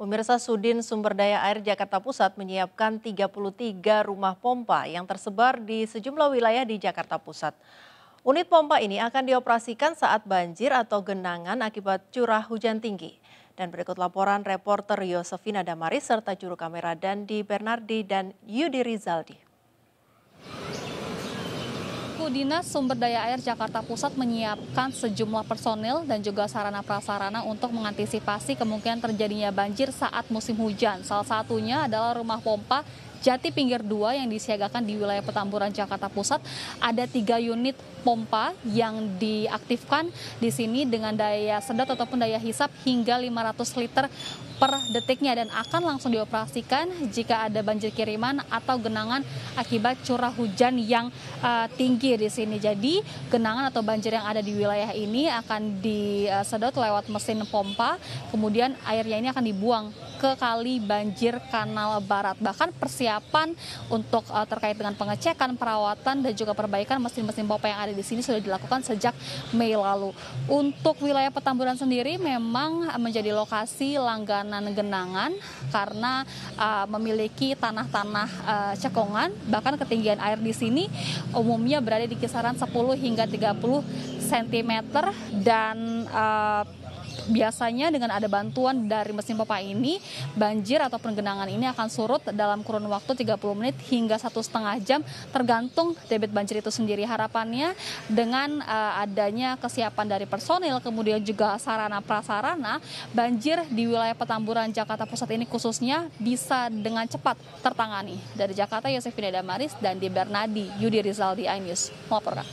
Pemirsa Sudin Sumber Daya Air Jakarta Pusat menyiapkan 33 rumah pompa yang tersebar di sejumlah wilayah di Jakarta Pusat. Unit pompa ini akan dioperasikan saat banjir atau genangan akibat curah hujan tinggi. Dan berikut laporan reporter Yosefina Damaris serta juru kamera Dandi Bernardi dan Yudi Rizaldi. Selaku Dinas Sumber Daya Air Jakarta Pusat menyiapkan sejumlah personil dan juga sarana-prasarana untuk mengantisipasi kemungkinan terjadinya banjir saat musim hujan. Salah satunya adalah rumah pompa Jati Pinggir 2 yang disiagakan di wilayah Petamburan Jakarta Pusat ada tiga unit pompa yang diaktifkan di sini dengan daya sedot ataupun daya hisap hingga 500 liter per detiknya dan akan langsung dioperasikan jika ada banjir kiriman atau genangan akibat curah hujan yang uh, tinggi di sini. Jadi genangan atau banjir yang ada di wilayah ini akan disedot lewat mesin pompa, kemudian airnya ini akan dibuang ke kali banjir kanal barat. Bahkan persiapan persiapan untuk uh, terkait dengan pengecekan, perawatan, dan juga perbaikan mesin-mesin pompa yang ada di sini sudah dilakukan sejak Mei lalu. Untuk wilayah Petamburan sendiri memang menjadi lokasi langganan genangan karena uh, memiliki tanah-tanah uh, cekongan, bahkan ketinggian air di sini umumnya berada di kisaran 10 hingga 30 cm dan uh, biasanya dengan ada bantuan dari mesin pompa ini banjir atau penggenangan ini akan surut dalam kurun waktu 30 menit hingga satu setengah jam tergantung debit banjir itu sendiri harapannya dengan uh, adanya kesiapan dari personil kemudian juga sarana prasarana banjir di wilayah Petamburan Jakarta Pusat ini khususnya bisa dengan cepat tertangani dari Jakarta Yosefina Damaris dan di Bernadi Yudi di iNews melaporkan.